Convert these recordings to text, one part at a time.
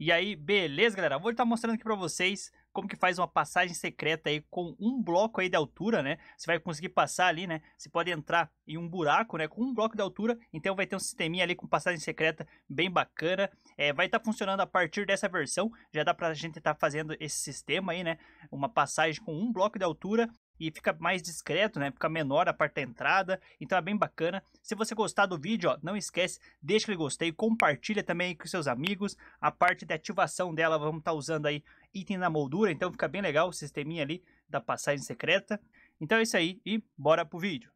E aí, beleza, galera? Vou estar mostrando aqui para vocês como que faz uma passagem secreta aí com um bloco aí de altura, né? Você vai conseguir passar ali, né? Você pode entrar em um buraco, né? Com um bloco de altura, então vai ter um sisteminha ali com passagem secreta bem bacana. É, vai estar funcionando a partir dessa versão, já dá pra gente estar fazendo esse sistema aí, né? Uma passagem com um bloco de altura e fica mais discreto, né? Fica menor a parte da entrada, então é bem bacana. Se você gostar do vídeo, ó, não esquece, deixa aquele gostei, compartilha também com seus amigos. A parte de ativação dela, vamos estar tá usando aí item na moldura, então fica bem legal o sisteminha ali da passagem secreta. Então é isso aí e bora pro vídeo.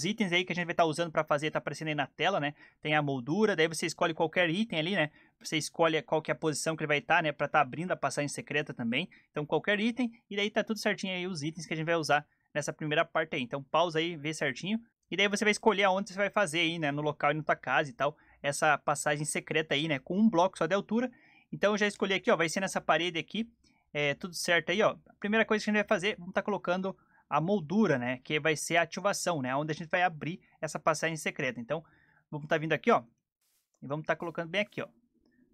os itens aí que a gente vai estar tá usando para fazer, tá aparecendo aí na tela, né? Tem a moldura, daí você escolhe qualquer item ali, né? Você escolhe qual que é a posição que ele vai estar, tá, né? Para estar tá abrindo a passagem secreta também. Então, qualquer item. E daí tá tudo certinho aí os itens que a gente vai usar nessa primeira parte aí. Então, pausa aí, vê certinho. E daí você vai escolher aonde você vai fazer aí, né? No local e na tua casa e tal. Essa passagem secreta aí, né? Com um bloco só de altura. Então, eu já escolhi aqui, ó. Vai ser nessa parede aqui. É, tudo certo aí, ó. A primeira coisa que a gente vai fazer, vamos estar tá colocando a moldura, né? Que vai ser a ativação, né? Onde a gente vai abrir essa passagem secreta. Então, vamos estar tá vindo aqui, ó. E vamos estar tá colocando bem aqui, ó.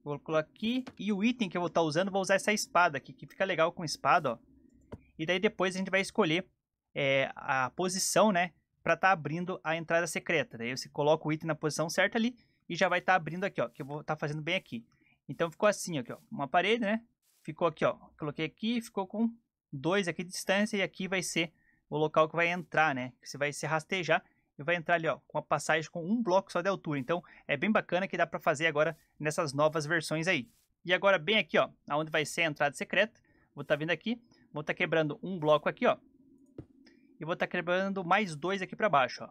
Vou colocar aqui. E o item que eu vou estar tá usando, vou usar essa espada aqui, que fica legal com espada, ó. E daí depois a gente vai escolher é, a posição, né? Para estar tá abrindo a entrada secreta. Daí você coloca o item na posição certa ali e já vai estar tá abrindo aqui, ó. Que eu vou estar tá fazendo bem aqui. Então ficou assim, aqui, ó. Uma parede, né? Ficou aqui, ó. Coloquei aqui, ficou com dois aqui de distância e aqui vai ser o local que vai entrar, né? Você vai se rastejar e vai entrar ali, ó, com a passagem com um bloco só de altura. Então, é bem bacana que dá para fazer agora nessas novas versões aí. E agora, bem aqui, ó, aonde vai ser a entrada secreta, vou estar tá vindo aqui, vou estar tá quebrando um bloco aqui, ó, e vou estar tá quebrando mais dois aqui para baixo, ó.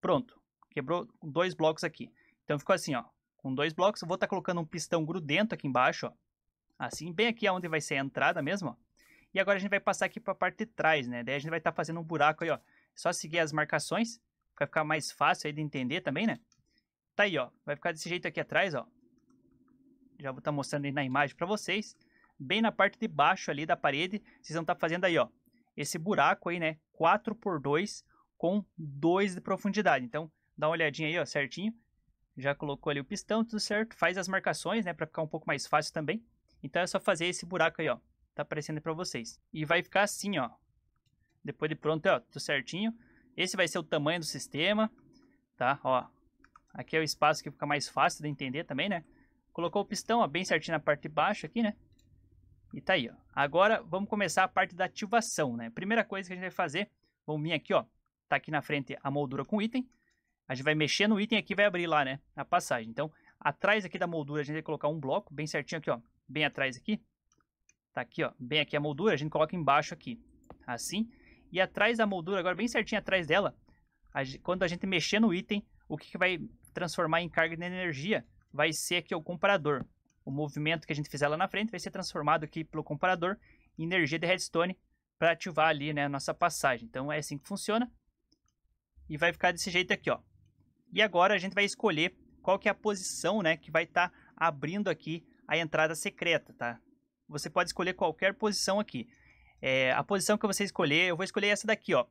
Pronto, quebrou dois blocos aqui. Então, ficou assim, ó, com dois blocos, vou estar tá colocando um pistão grudento aqui embaixo, ó, assim, bem aqui aonde vai ser a entrada mesmo, ó. E agora a gente vai passar aqui para a parte de trás, né? Daí a gente vai estar tá fazendo um buraco aí, ó. Só seguir as marcações, vai ficar mais fácil aí de entender também, né? Tá aí, ó. Vai ficar desse jeito aqui atrás, ó. Já vou estar tá mostrando aí na imagem para vocês. Bem na parte de baixo ali da parede, vocês vão estar tá fazendo aí, ó. Esse buraco aí, né? 4 por 2 com 2 de profundidade. Então, dá uma olhadinha aí, ó, certinho. Já colocou ali o pistão, tudo certo. Faz as marcações, né? Para ficar um pouco mais fácil também. Então, é só fazer esse buraco aí, ó. Tá aparecendo para vocês. E vai ficar assim, ó. Depois de pronto, é, ó, tudo certinho. Esse vai ser o tamanho do sistema, tá? Ó, aqui é o espaço que fica mais fácil de entender também, né? Colocou o pistão, ó, bem certinho na parte de baixo aqui, né? E tá aí, ó. Agora vamos começar a parte da ativação, né? Primeira coisa que a gente vai fazer, vamos vir aqui, ó. Tá aqui na frente a moldura com item. A gente vai mexer no item aqui vai abrir lá, né? A passagem. Então, atrás aqui da moldura a gente vai colocar um bloco bem certinho aqui, ó. Bem atrás aqui. Tá aqui, ó, bem aqui a moldura, a gente coloca embaixo aqui, assim. E atrás da moldura, agora bem certinho atrás dela, a, quando a gente mexer no item, o que, que vai transformar em carga de energia vai ser aqui o comparador. O movimento que a gente fizer lá na frente vai ser transformado aqui pelo comparador em energia de redstone para ativar ali né, a nossa passagem. Então é assim que funciona. E vai ficar desse jeito aqui, ó. E agora a gente vai escolher qual que é a posição né, que vai estar tá abrindo aqui a entrada secreta, tá? Você pode escolher qualquer posição aqui. É, a posição que você escolher, eu vou escolher essa daqui, ó.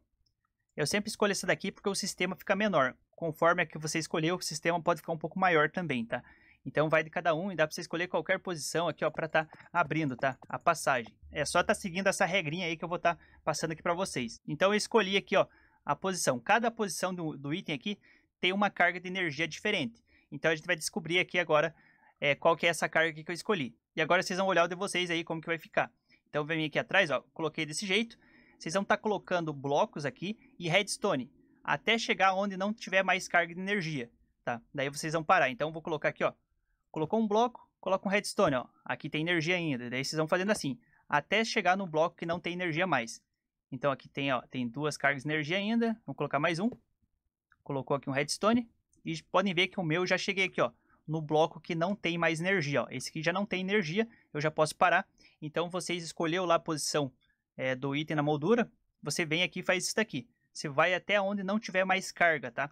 Eu sempre escolho essa daqui porque o sistema fica menor. Conforme a que você escolher, o sistema pode ficar um pouco maior também, tá? Então vai de cada um e dá para você escolher qualquer posição aqui, ó, para tá abrindo, tá? A passagem. É só tá seguindo essa regrinha aí que eu vou estar tá passando aqui para vocês. Então eu escolhi aqui, ó, a posição. Cada posição do, do item aqui tem uma carga de energia diferente. Então a gente vai descobrir aqui agora é, qual que é essa carga que eu escolhi. E agora vocês vão olhar o de vocês aí como que vai ficar. Então vem aqui atrás, ó, coloquei desse jeito. Vocês vão estar tá colocando blocos aqui e redstone, até chegar onde não tiver mais carga de energia, tá? Daí vocês vão parar. Então vou colocar aqui, ó, colocou um bloco, coloca um redstone, ó. Aqui tem energia ainda, daí vocês vão fazendo assim, até chegar no bloco que não tem energia mais. Então aqui tem, ó, tem duas cargas de energia ainda, vou colocar mais um. Colocou aqui um redstone e podem ver que o meu já cheguei aqui, ó no bloco que não tem mais energia. Ó. Esse aqui já não tem energia, eu já posso parar. Então, vocês escolheu lá a posição é, do item na moldura, você vem aqui e faz isso daqui. Você vai até onde não tiver mais carga, tá?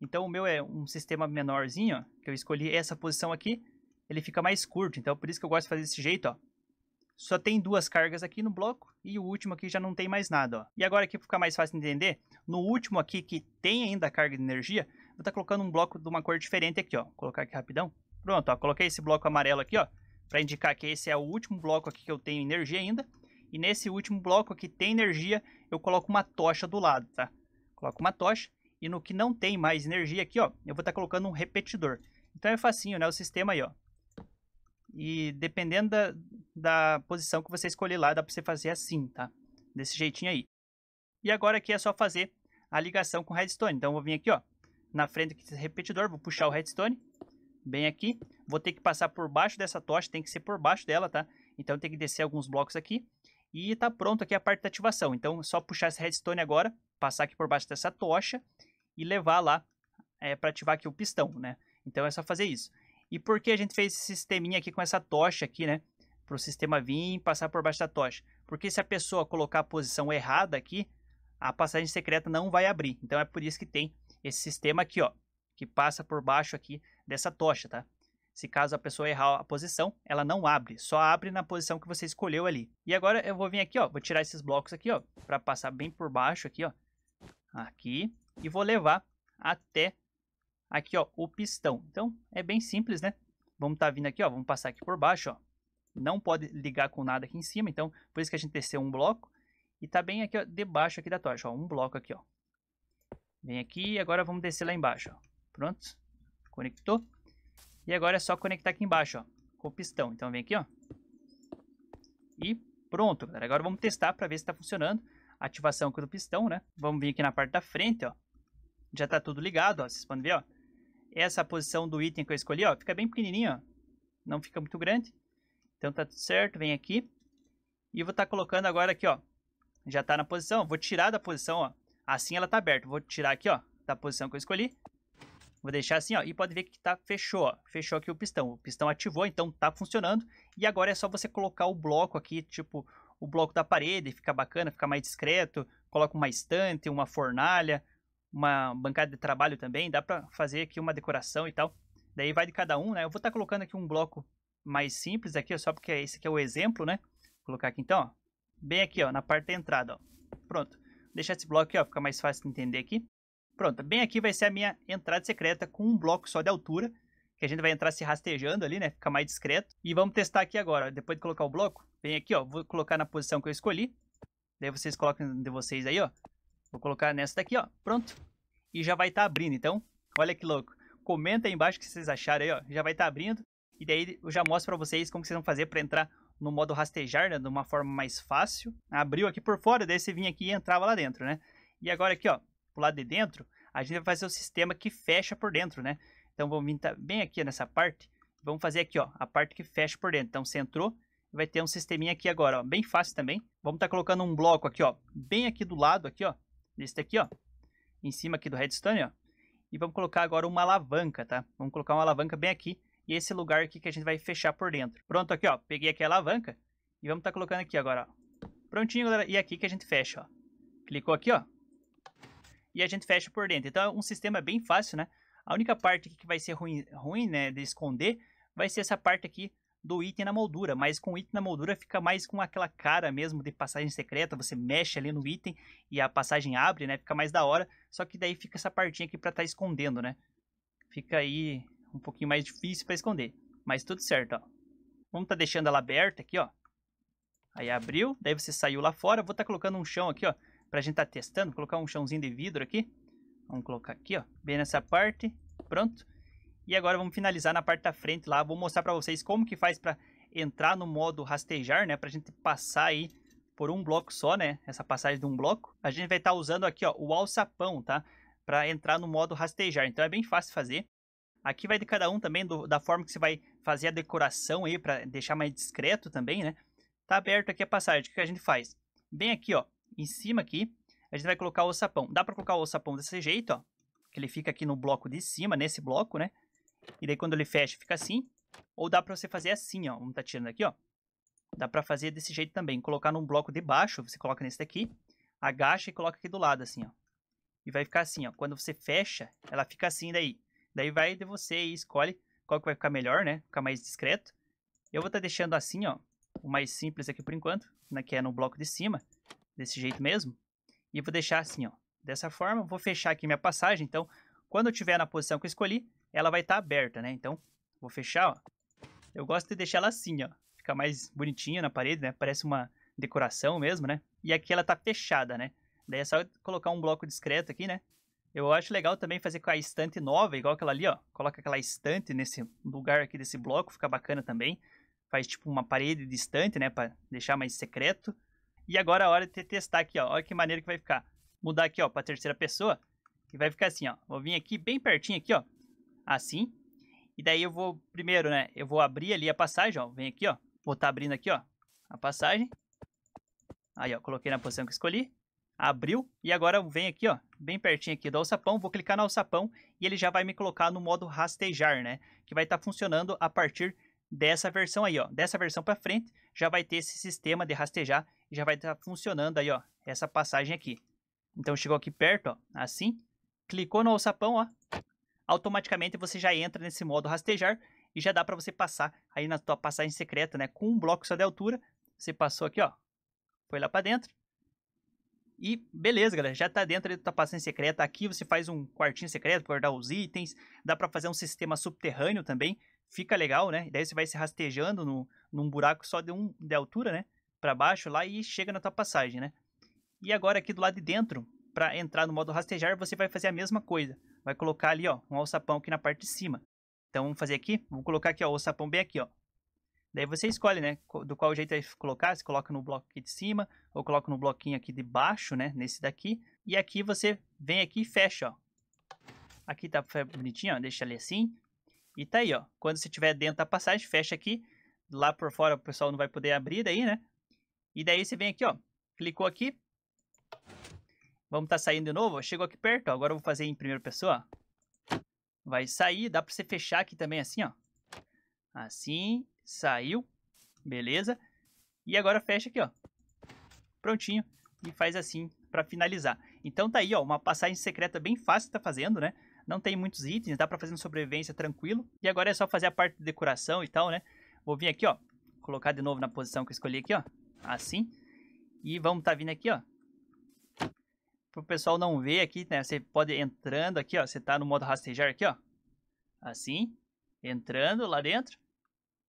Então, o meu é um sistema menorzinho, ó, que eu escolhi essa posição aqui, ele fica mais curto. Então, por isso que eu gosto de fazer desse jeito, ó. Só tem duas cargas aqui no bloco e o último aqui já não tem mais nada, ó. E agora aqui ficar mais fácil de entender, no último aqui que tem ainda carga de energia, Vou estar tá colocando um bloco de uma cor diferente aqui, ó. Vou colocar aqui rapidão. Pronto, ó, coloquei esse bloco amarelo aqui, ó, para indicar que esse é o último bloco aqui que eu tenho energia ainda. E nesse último bloco aqui tem energia, eu coloco uma tocha do lado, tá? Coloco uma tocha e no que não tem mais energia aqui, ó, eu vou estar tá colocando um repetidor. Então é facinho, né, o sistema aí, ó. E dependendo da, da posição que você escolher lá, dá para você fazer assim, tá? Desse jeitinho aí. E agora aqui é só fazer a ligação com redstone. Então eu vou vir aqui, ó, na frente aqui desse repetidor, vou puxar o redstone bem aqui. Vou ter que passar por baixo dessa tocha, tem que ser por baixo dela, tá? Então tem que descer alguns blocos aqui. E tá pronto aqui a parte da ativação. Então é só puxar esse redstone agora, passar aqui por baixo dessa tocha e levar lá é, para ativar aqui o pistão, né? Então é só fazer isso. E por que a gente fez esse sisteminha aqui com essa tocha aqui, né? Para o sistema vir e passar por baixo da tocha. Porque se a pessoa colocar a posição errada aqui, a passagem secreta não vai abrir. Então é por isso que tem esse sistema aqui, ó, que passa por baixo aqui dessa tocha, tá? Se caso a pessoa errar a posição, ela não abre, só abre na posição que você escolheu ali. E agora eu vou vir aqui, ó, vou tirar esses blocos aqui, ó, para passar bem por baixo aqui, ó, aqui, e vou levar até aqui, ó, o pistão. Então, é bem simples, né? Vamos estar tá vindo aqui, ó, vamos passar aqui por baixo, ó. Não pode ligar com nada aqui em cima, então, por isso que a gente desceu um bloco. E tá bem aqui, ó, debaixo aqui da tocha, ó, um bloco aqui, ó. Vem aqui e agora vamos descer lá embaixo. Ó. Pronto. Conectou. E agora é só conectar aqui embaixo, ó, com o pistão. Então vem aqui, ó. E pronto, galera. Agora vamos testar para ver se está funcionando. Ativação aqui do pistão, né? Vamos vir aqui na parte da frente, ó. Já está tudo ligado, ó. Vocês podem ver, ó. Essa posição do item que eu escolhi, ó, fica bem pequenininho, ó. Não fica muito grande. Então tá tudo certo, vem aqui. E vou estar tá colocando agora aqui, ó. Já está na posição, vou tirar da posição, ó. Assim ela tá aberta. Vou tirar aqui, ó, da posição que eu escolhi. Vou deixar assim, ó, e pode ver que tá fechou, ó, fechou aqui o pistão. O pistão ativou, então tá funcionando. E agora é só você colocar o bloco aqui, tipo, o bloco da parede, fica bacana, fica mais discreto. Coloca uma estante, uma fornalha, uma bancada de trabalho também. Dá pra fazer aqui uma decoração e tal. Daí vai de cada um, né? Eu vou estar tá colocando aqui um bloco mais simples aqui, ó, só porque esse aqui é o exemplo, né? Vou colocar aqui então, ó. Bem aqui, ó, na parte da entrada, ó. Pronto deixar esse bloco aqui, ó, fica mais fácil de entender aqui. Pronto, bem aqui vai ser a minha entrada secreta com um bloco só de altura, que a gente vai entrar se rastejando ali, né, fica mais discreto. E vamos testar aqui agora, depois de colocar o bloco, vem aqui, ó, vou colocar na posição que eu escolhi, daí vocês colocam de vocês aí, ó. Vou colocar nessa daqui, ó, pronto. E já vai estar tá abrindo, então, olha que louco. Comenta aí embaixo o que vocês acharam aí, ó, já vai estar tá abrindo. E daí eu já mostro pra vocês como vocês vão fazer pra entrar no modo rastejar, né, de uma forma mais fácil. Abriu aqui por fora, daí você vinha aqui e entrava lá dentro, né? E agora aqui, ó, pro lado de dentro, a gente vai fazer o sistema que fecha por dentro, né? Então vamos vir bem aqui nessa parte, vamos fazer aqui, ó, a parte que fecha por dentro. Então você entrou, vai ter um sisteminha aqui agora, ó, bem fácil também. Vamos estar tá colocando um bloco aqui, ó, bem aqui do lado aqui, ó, desse daqui, ó, em cima aqui do redstone, ó. E vamos colocar agora uma alavanca, tá? Vamos colocar uma alavanca bem aqui e esse lugar aqui que a gente vai fechar por dentro. Pronto aqui, ó. Peguei aqui a alavanca e vamos estar tá colocando aqui agora, ó. Prontinho, galera. E aqui que a gente fecha, ó. Clicou aqui, ó. E a gente fecha por dentro. Então é um sistema bem fácil, né? A única parte que vai ser ruim, ruim né, de esconder vai ser essa parte aqui do item na moldura, mas com o item na moldura fica mais com aquela cara mesmo de passagem secreta, você mexe ali no item e a passagem abre, né? Fica mais da hora, só que daí fica essa partinha aqui para estar tá escondendo, né? Fica aí um pouquinho mais difícil para esconder. Mas tudo certo, ó. Vamos tá deixando ela aberta aqui, ó. Aí abriu, daí você saiu lá fora. Vou tá colocando um chão aqui, ó. Pra gente tá testando, Vou colocar um chãozinho de vidro aqui. Vamos colocar aqui, ó. Bem nessa parte. Pronto. E agora vamos finalizar na parte da frente lá. Vou mostrar pra vocês como que faz pra entrar no modo rastejar, né? Pra gente passar aí por um bloco só, né? Essa passagem de um bloco. A gente vai estar tá usando aqui, ó, o alçapão, tá? Pra entrar no modo rastejar. Então é bem fácil fazer. Aqui vai de cada um também, do, da forma que você vai fazer a decoração aí, para deixar mais discreto também, né? Tá aberto aqui a passagem, o que a gente faz? Bem aqui, ó, em cima aqui, a gente vai colocar o sapão. Dá para colocar o sapão desse jeito, ó, que ele fica aqui no bloco de cima, nesse bloco, né? E daí quando ele fecha, fica assim. Ou dá para você fazer assim, ó, vamos tá tirando aqui, ó. Dá para fazer desse jeito também, colocar num bloco de baixo, você coloca nesse daqui, agacha e coloca aqui do lado, assim, ó. E vai ficar assim, ó, quando você fecha, ela fica assim daí. Daí vai de você e escolhe qual que vai ficar melhor, né? Ficar mais discreto. Eu vou estar tá deixando assim, ó, o mais simples aqui por enquanto, né, que é no bloco de cima, desse jeito mesmo. E vou deixar assim, ó, dessa forma. Vou fechar aqui minha passagem, então, quando eu tiver na posição que eu escolhi, ela vai estar tá aberta, né? Então, vou fechar, ó. Eu gosto de deixar ela assim, ó. Fica mais bonitinha na parede, né? Parece uma decoração mesmo, né? E aqui ela tá fechada, né? Daí é só colocar um bloco discreto aqui, né? Eu acho legal também fazer com a estante nova, igual aquela ali, ó. Coloca aquela estante nesse lugar aqui desse bloco, fica bacana também. Faz tipo uma parede de estante, né, para deixar mais secreto. E agora é a hora de testar aqui, ó. Olha que maneiro que vai ficar. Mudar aqui, ó, para terceira pessoa, que vai ficar assim, ó. Vou vir aqui bem pertinho aqui, ó. Assim. E daí eu vou primeiro, né, eu vou abrir ali a passagem, ó. Vem aqui, ó. Vou estar tá abrindo aqui, ó, a passagem. Aí, ó, coloquei na posição que escolhi. Abriu. E agora vem aqui, ó, bem pertinho aqui do alçapão. Vou clicar no alçapão e ele já vai me colocar no modo rastejar, né? Que vai estar tá funcionando a partir dessa versão aí, ó. Dessa versão para frente já vai ter esse sistema de rastejar. E já vai estar tá funcionando aí, ó, essa passagem aqui. Então chegou aqui perto, ó, assim. Clicou no alçapão, ó. Automaticamente você já entra nesse modo rastejar e já dá para você passar aí na tua passagem secreta, né? Com um bloco só de altura, você passou aqui, ó, foi lá para dentro, e beleza, galera, já tá dentro da passagem secreta. Aqui você faz um quartinho secreto para guardar os itens. Dá para fazer um sistema subterrâneo também. Fica legal, né? E daí você vai se rastejando no, num buraco só de, um, de altura, né? Para baixo lá e chega na tua passagem, né? E agora aqui do lado de dentro, para entrar no modo rastejar, você vai fazer a mesma coisa. Vai colocar ali, ó, um alçapão aqui na parte de cima. Então vamos fazer aqui, vou colocar aqui, ó, o alçapão bem aqui, ó. Daí você escolhe, né, do qual jeito vai colocar, se coloca no bloco aqui de cima, ou coloca no bloquinho aqui de baixo, né, nesse daqui. E aqui você vem aqui e fecha, ó. Aqui tá bonitinho, ó, deixa ali assim. E tá aí, ó, quando você tiver dentro da passagem, fecha aqui. Lá por fora o pessoal não vai poder abrir daí, né. E daí você vem aqui, ó, clicou aqui. Vamos tá saindo de novo, chegou aqui perto, ó, agora eu vou fazer em primeira pessoa, ó. Vai sair, dá pra você fechar aqui também assim, ó. Assim, Saiu. Beleza. E agora fecha aqui, ó. Prontinho. E faz assim para finalizar. Então tá aí, ó, uma passagem secreta bem fácil tá fazendo, né? Não tem muitos itens, dá para fazer uma sobrevivência tranquilo. E agora é só fazer a parte de decoração e tal, né? Vou vir aqui, ó, colocar de novo na posição que eu escolhi aqui, ó. Assim. E vamos tá vindo aqui, ó. Pro pessoal não ver aqui, né? Você pode entrando aqui, ó. Você tá no modo rastejar aqui, ó. Assim. Entrando lá dentro.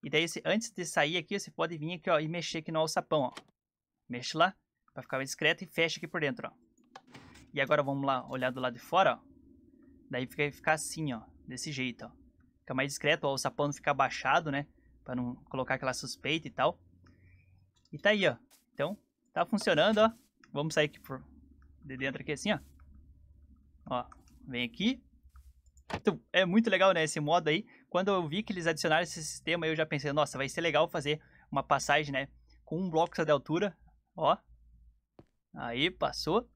E daí, antes de sair aqui, você pode vir aqui, ó, e mexer aqui no alçapão, ó. Mexe lá, pra ficar mais discreto e fecha aqui por dentro, ó. E agora vamos lá olhar do lado de fora, ó. Daí fica, assim, ó, desse jeito, ó. Fica mais discreto, ó, o alçapão não fica abaixado né? Pra não colocar aquela suspeita e tal. E tá aí, ó. Então, tá funcionando, ó. Vamos sair aqui por... de dentro aqui assim, ó. Ó, vem aqui. É muito legal, né, esse modo aí. Quando eu vi que eles adicionaram esse sistema, eu já pensei, nossa, vai ser legal fazer uma passagem, né? Com um bloco de altura, ó. Aí, passou.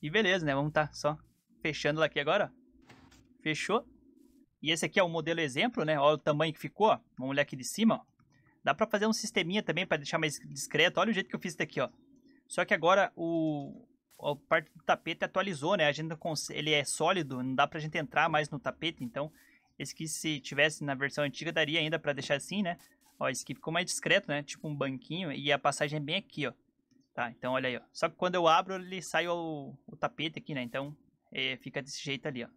E beleza, né? Vamos tá só fechando aqui agora, Fechou. E esse aqui é o modelo exemplo, né? Olha o tamanho que ficou, ó. Vamos olhar aqui de cima, ó. Dá pra fazer um sisteminha também pra deixar mais discreto. Olha o jeito que eu fiz isso daqui, ó. Só que agora o... A parte do tapete atualizou, né? A gente não Ele é sólido, não dá pra gente entrar mais no tapete, então... Esse aqui, se tivesse na versão antiga, daria ainda para deixar assim, né? Ó, esse aqui ficou mais discreto, né? Tipo um banquinho e a passagem é bem aqui, ó. Tá, então olha aí, ó. Só que quando eu abro, ele sai o, o tapete aqui, né? Então, é, fica desse jeito ali, ó.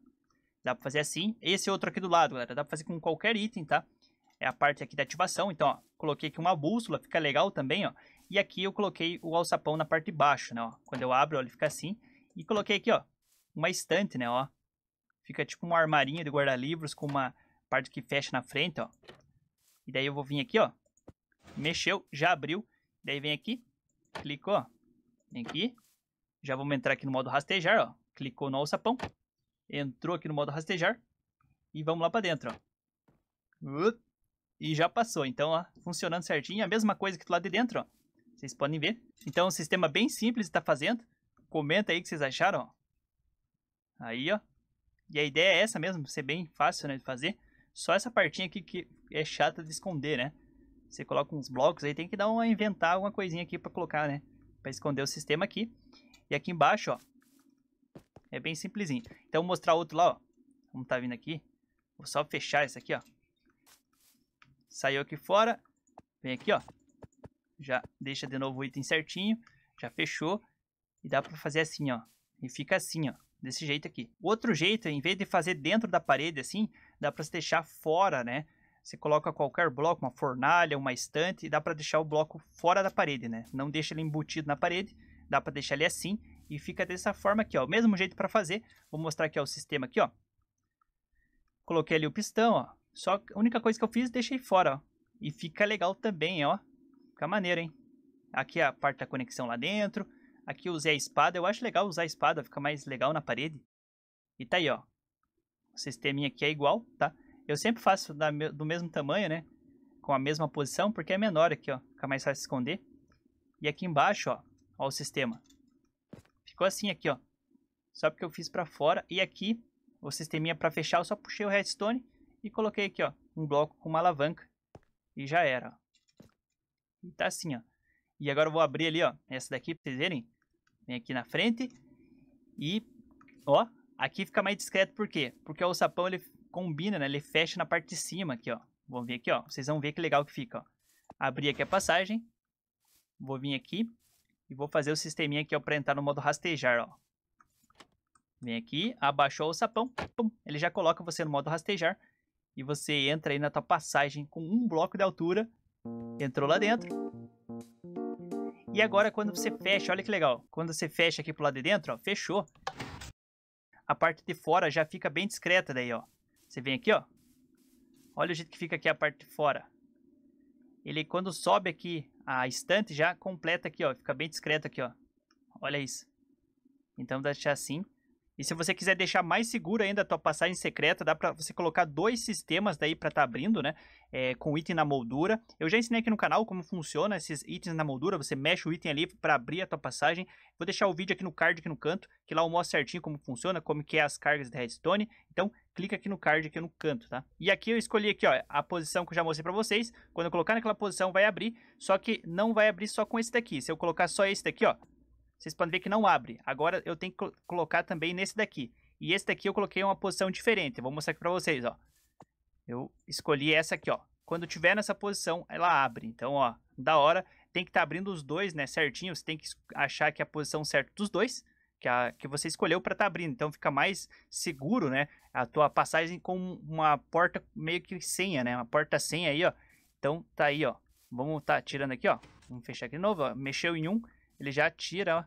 Dá pra fazer assim. Esse outro aqui do lado, galera. Dá pra fazer com qualquer item, tá? É a parte aqui da ativação. Então, ó. Coloquei aqui uma bússola. Fica legal também, ó. E aqui eu coloquei o alçapão na parte de baixo, né? Ó. Quando eu abro, ó, ele fica assim. E coloquei aqui, ó. Uma estante, né? Ó. Fica tipo uma armarinha de guarda-livros com uma parte que fecha na frente, ó. E daí eu vou vir aqui, ó. Mexeu, já abriu. Daí vem aqui, clicou, ó. Vem aqui. Já vamos entrar aqui no modo rastejar, ó. Clicou no alçapão. Entrou aqui no modo rastejar. E vamos lá pra dentro, ó. Uh, e já passou. Então, ó, funcionando certinho. A mesma coisa que do lado de dentro, ó. Vocês podem ver. Então, um sistema bem simples está fazendo. Comenta aí o que vocês acharam, ó. Aí, ó. E a ideia é essa mesmo, ser bem fácil né, de fazer. Só essa partinha aqui que é chata de esconder, né? Você coloca uns blocos aí, tem que dar uma inventar alguma coisinha aqui para colocar, né? Para esconder o sistema aqui. E aqui embaixo, ó. É bem simplesinho. Então, vou mostrar outro lá, ó. Como tá vindo aqui. Vou só fechar esse aqui, ó. Saiu aqui fora. Vem aqui, ó. Já deixa de novo o item certinho. Já fechou. E dá pra fazer assim, ó. E fica assim, ó desse jeito aqui. Outro jeito, em vez de fazer dentro da parede assim, dá para deixar fora, né? Você coloca qualquer bloco, uma fornalha, uma estante, e dá para deixar o bloco fora da parede, né? Não deixa ele embutido na parede, dá para deixar ele assim e fica dessa forma aqui, ó. O Mesmo jeito para fazer, vou mostrar aqui ó, o sistema aqui, ó. Coloquei ali o pistão, ó. Só a única coisa que eu fiz, deixei fora, ó. E fica legal também, ó. Fica maneiro, hein? Aqui é a parte da conexão lá dentro, Aqui eu usei a espada. Eu acho legal usar a espada, fica mais legal na parede. E tá aí, ó. O sisteminha aqui é igual, tá? Eu sempre faço da, do mesmo tamanho, né? Com a mesma posição, porque é menor aqui, ó. Fica mais fácil esconder. E aqui embaixo, ó. Ó o sistema. Ficou assim aqui, ó. Só porque eu fiz pra fora. E aqui, o sisteminha pra fechar, eu só puxei o redstone e coloquei aqui, ó. Um bloco com uma alavanca. E já era, ó. E tá assim, ó. E agora eu vou abrir ali, ó, essa daqui pra vocês verem. Vem aqui na frente. E, ó, aqui fica mais discreto por quê? Porque o sapão ele combina, né? Ele fecha na parte de cima aqui, ó. Vamos ver aqui, ó. Vocês vão ver que legal que fica, ó. Abrir aqui a passagem. Vou vir aqui e vou fazer o sisteminha aqui, ó, pra entrar no modo rastejar, ó. Vem aqui, abaixou o sapão, pum, ele já coloca você no modo rastejar. E você entra aí na tua passagem com um bloco de altura. Entrou lá dentro. E agora quando você fecha, olha que legal. Quando você fecha aqui pro lado de dentro, ó, fechou. A parte de fora já fica bem discreta daí, ó. Você vem aqui, ó. Olha o jeito que fica aqui a parte de fora. Ele quando sobe aqui a estante já completa aqui, ó. Fica bem discreto aqui, ó. Olha isso. Então dá deixar assim. E se você quiser deixar mais segura ainda a tua passagem secreta, dá para você colocar dois sistemas daí para estar tá abrindo, né? É, com item na moldura. Eu já ensinei aqui no canal como funciona esses itens na moldura. Você mexe o item ali para abrir a tua passagem. Vou deixar o vídeo aqui no card, aqui no canto, que lá eu mostro certinho como funciona, como que é as cargas de redstone. Então, clica aqui no card, aqui no canto, tá? E aqui eu escolhi aqui, ó, a posição que eu já mostrei para vocês. Quando eu colocar naquela posição, vai abrir. Só que não vai abrir só com esse daqui. Se eu colocar só esse daqui, ó, vocês podem ver que não abre. Agora eu tenho que colocar também nesse daqui. E esse daqui eu coloquei uma posição diferente. vou mostrar aqui para vocês, ó. Eu escolhi essa aqui, ó. Quando tiver nessa posição, ela abre. Então, ó, da hora. Tem que estar tá abrindo os dois, né, certinho. Você tem que achar que é a posição certa dos dois, que, a, que você escolheu para estar tá abrindo. Então, fica mais seguro, né, a tua passagem com uma porta meio que senha, né, uma porta-senha aí, ó. Então, tá aí, ó. Vamos tá tirando aqui, ó. Vamos fechar aqui de novo, ó. Mexeu em um, ele já tira ó,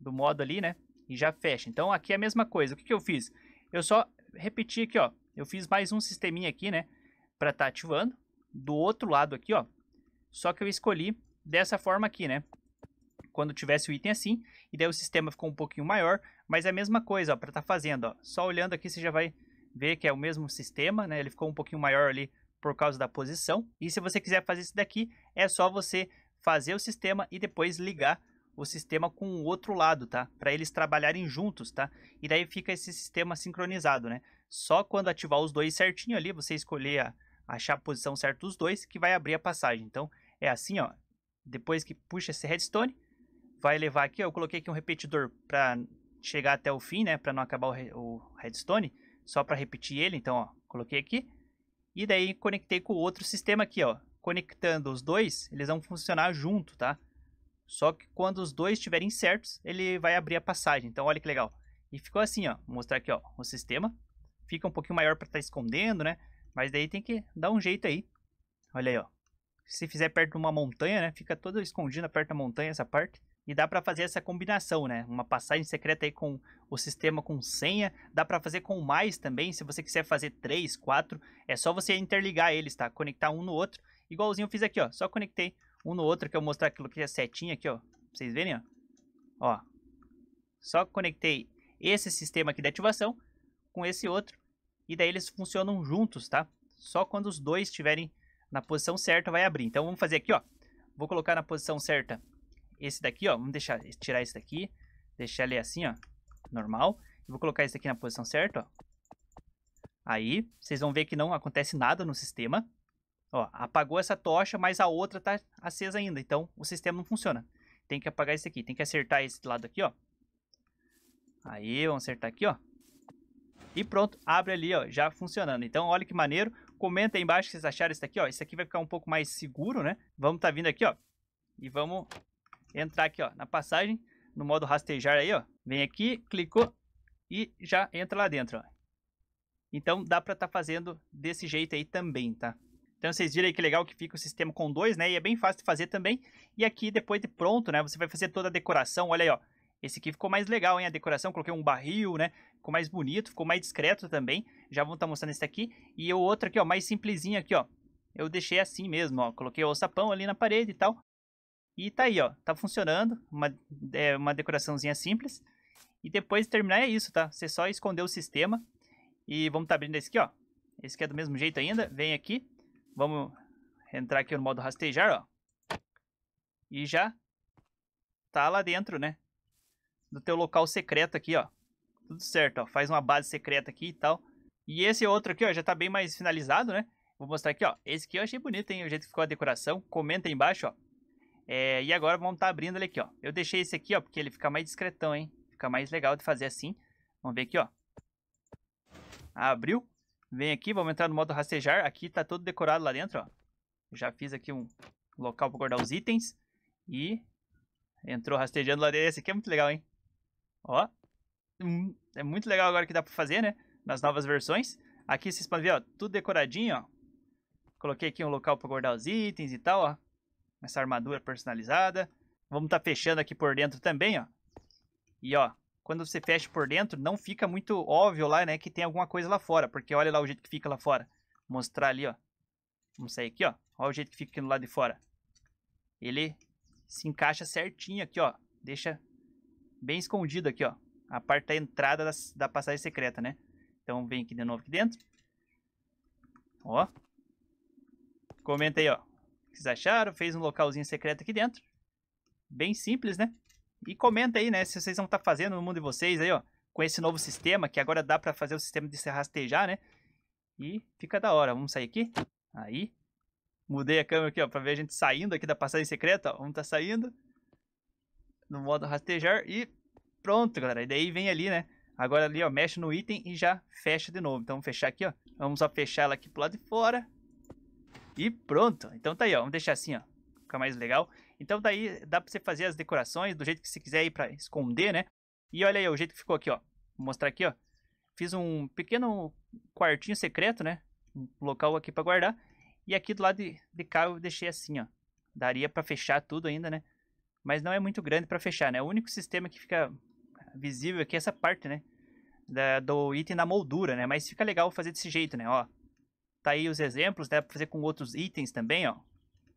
do modo ali, né? E já fecha. Então aqui é a mesma coisa. O que, que eu fiz? Eu só repeti aqui, ó. Eu fiz mais um sisteminha aqui, né? estar tá ativando. Do outro lado aqui, ó. Só que eu escolhi dessa forma aqui, né? Quando tivesse o item assim. E daí o sistema ficou um pouquinho maior. Mas é a mesma coisa, ó. estar tá fazendo, ó. Só olhando aqui você já vai ver que é o mesmo sistema, né? Ele ficou um pouquinho maior ali por causa da posição. E se você quiser fazer isso daqui, é só você fazer o sistema e depois ligar o sistema com o outro lado, tá? Para eles trabalharem juntos, tá? E daí fica esse sistema sincronizado, né? Só quando ativar os dois certinho ali, você escolher a, achar a posição certa dos dois que vai abrir a passagem. Então, é assim, ó. Depois que puxa esse redstone, vai levar aqui, ó, eu coloquei aqui um repetidor para chegar até o fim, né, para não acabar o, o redstone, só para repetir ele, então, ó, coloquei aqui. E daí conectei com o outro sistema aqui, ó, conectando os dois, eles vão funcionar junto, tá? Só que quando os dois estiverem certos, ele vai abrir a passagem. Então, olha que legal. E ficou assim, ó. Vou mostrar aqui, ó, o sistema. Fica um pouquinho maior para estar tá escondendo, né? Mas daí tem que dar um jeito aí. Olha aí, ó. Se fizer perto de uma montanha, né? Fica toda escondida perto da montanha essa parte. E dá para fazer essa combinação, né? Uma passagem secreta aí com o sistema com senha. Dá para fazer com mais também. Se você quiser fazer 3, 4, é só você interligar eles, tá? Conectar um no outro Igualzinho eu fiz aqui, ó. Só conectei um no outro, que eu mostrar aquilo que é setinha aqui, ó. Pra vocês verem, ó. Ó. Só conectei esse sistema aqui de ativação com esse outro. E daí eles funcionam juntos, tá? Só quando os dois estiverem na posição certa vai abrir. Então vamos fazer aqui, ó. Vou colocar na posição certa esse daqui, ó. Vamos deixar, tirar esse daqui. Deixar ele assim, ó. Normal. E vou colocar esse aqui na posição certa, ó. Aí, vocês vão ver que não acontece nada no sistema. Ó, apagou essa tocha, mas a outra tá acesa ainda. Então, o sistema não funciona. Tem que apagar esse aqui. Tem que acertar esse lado aqui, ó. Aí, vamos acertar aqui, ó. E pronto, abre ali, ó, já funcionando. Então, olha que maneiro. Comenta aí embaixo que vocês acharam isso aqui, ó. Isso aqui vai ficar um pouco mais seguro, né? Vamos tá vindo aqui, ó. E vamos entrar aqui, ó, na passagem. No modo rastejar aí, ó. Vem aqui, clicou e já entra lá dentro, ó. Então, dá pra tá fazendo desse jeito aí também, tá? Então vocês viram aí que legal que fica o sistema com dois, né? E é bem fácil de fazer também. E aqui depois de pronto, né? Você vai fazer toda a decoração. Olha aí, ó. Esse aqui ficou mais legal, hein? A decoração, coloquei um barril, né? Ficou mais bonito, ficou mais discreto também. Já vão estar tá mostrando esse aqui. E o outro aqui, ó, mais simplesinho aqui, ó. Eu deixei assim mesmo, ó. Coloquei o sapão ali na parede e tal. E tá aí, ó. Tá funcionando. Uma, é, uma decoraçãozinha simples. E depois de terminar é isso, tá? Você só esconder o sistema. E vamos estar tá abrindo esse aqui, ó. Esse aqui é do mesmo jeito ainda. Vem aqui. Vamos entrar aqui no modo rastejar, ó. E já tá lá dentro, né? Do teu local secreto aqui, ó. Tudo certo, ó. Faz uma base secreta aqui e tal. E esse outro aqui, ó, já tá bem mais finalizado, né? Vou mostrar aqui, ó. Esse aqui eu achei bonito, hein? O jeito que ficou a decoração. Comenta aí embaixo, ó. É, e agora vamos estar tá abrindo ele aqui, ó. Eu deixei esse aqui, ó, porque ele fica mais discretão, hein? Fica mais legal de fazer assim. Vamos ver aqui, ó. Abriu. Vem aqui, vamos entrar no modo rastejar. Aqui tá todo decorado lá dentro, ó. Já fiz aqui um local para guardar os itens. E entrou rastejando lá dentro. Esse aqui é muito legal, hein? Ó. Hum, é muito legal agora que dá pra fazer, né? Nas novas versões. Aqui vocês podem ver, ó. Tudo decoradinho, ó. Coloquei aqui um local para guardar os itens e tal, ó. Essa armadura personalizada. Vamos tá fechando aqui por dentro também, ó. E, ó quando você fecha por dentro, não fica muito óbvio lá, né, que tem alguma coisa lá fora, porque olha lá o jeito que fica lá fora. Vou mostrar ali, ó. Vamos sair aqui, ó. Olha o jeito que fica aqui no lado de fora. Ele se encaixa certinho aqui, ó. Deixa bem escondido aqui, ó. A parte da entrada da, da passagem secreta, né? Então vem aqui de novo aqui dentro. Ó. Comenta aí, ó. O que vocês acharam? Fez um localzinho secreto aqui dentro. Bem simples, né? E comenta aí, né, se vocês vão estar tá fazendo no mundo de vocês aí, ó, com esse novo sistema, que agora dá para fazer o sistema de se rastejar, né? E fica da hora. Vamos sair aqui? Aí. Mudei a câmera aqui, ó, pra ver a gente saindo aqui da passagem secreta, ó. Vamos tá saindo. No modo rastejar e pronto, galera. E daí vem ali, né? Agora ali, ó, mexe no item e já fecha de novo. Então vamos fechar aqui, ó. Vamos só fechar ela aqui pro lado de fora. E pronto. Então tá aí, ó. Vamos deixar assim, ó. Fica mais legal. Então daí dá pra você fazer as decorações do jeito que você quiser aí pra esconder, né? E olha aí o jeito que ficou aqui, ó. Vou mostrar aqui, ó. Fiz um pequeno quartinho secreto, né? Um local aqui pra guardar. E aqui do lado de, de cá eu deixei assim, ó. Daria pra fechar tudo ainda, né? Mas não é muito grande pra fechar, né? O único sistema que fica visível aqui é essa parte, né? Da, do item na moldura, né? Mas fica legal fazer desse jeito, né? Ó, tá aí os exemplos, dá pra fazer com outros itens também, ó.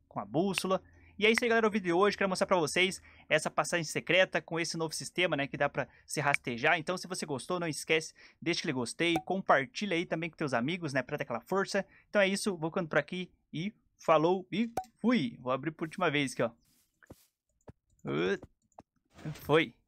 Com a bússola. E é isso aí, galera, o vídeo de hoje, quero mostrar pra vocês essa passagem secreta com esse novo sistema, né, que dá pra se rastejar. Então, se você gostou, não esquece, deixa aquele gostei, compartilha aí também com teus amigos, né, pra ter aquela força. Então é isso, vou ficando por aqui e falou e fui. Vou abrir por última vez aqui, ó. Foi.